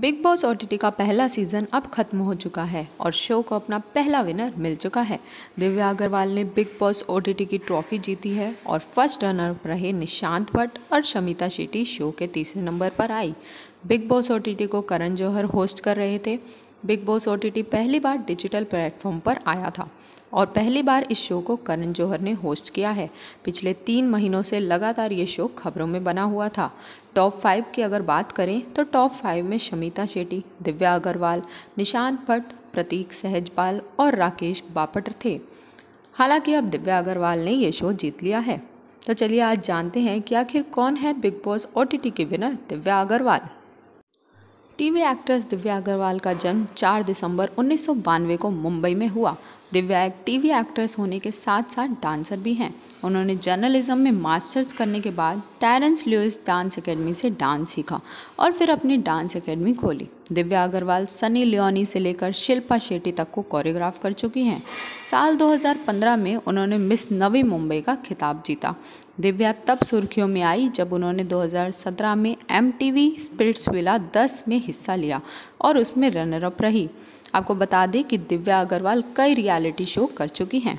big boss ओ का पहला season अब खत्म हो चुका है और शो को अपना पहला विनर मिल चुका है दिव्या अग्रवाल ने बिग बॉस ओ की ट्रॉफी जीती है और फर्स्ट रनर रहे निशांत भट्ट और शमिता शेट्टी शो के तीसरे नंबर पर आई बिग बॉस ओ को करण जौहर होस्ट कर रहे थे बिग बॉस ओ पहली बार डिजिटल प्लेटफॉर्म पर आया था और पहली बार इस शो को करण जौहर ने होस्ट किया है पिछले तीन महीनों से लगातार ये शो खबरों में बना हुआ था टॉप फाइव की अगर बात करें तो टॉप फाइव में शमिता शेट्टी दिव्या अग्रवाल निशांत भट्ट प्रतीक सहजपाल और राकेश बापट थे हालांकि अब दिव्या अग्रवाल ने ये शो जीत लिया है तो चलिए आज जानते हैं कि आखिर कौन है बिग बॉस ओ के winner Divya Agarwal TV actress Divya Agarwal का जन्म 4 दिसंबर उन्नीस को मुंबई में हुआ दिव्या एक टीवी एक्ट्रेस होने के साथ साथ डांसर भी हैं उन्होंने जर्नलिज्म में मास्टर्स करने के बाद टेरेंस ल्यूस डांस एकेडमी से डांस सीखा और फिर अपनी डांस एकेडमी खोली दिव्या अग्रवाल सनी लियोनी से लेकर शिल्पा शेट्टी तक को कोरियोग्राफ कर चुकी हैं साल 2015 में उन्होंने मिस नवी मुंबई का खिताब जीता दिव्या तब सुर्खियों में आई जब उन्होंने 2017 में M T V spirits villa दस में हिस्सा लिया और उसमें रनर अप रही आपको बता दें कि दिव्या अग्रवाल कई रियलिटी शो कर चुकी हैं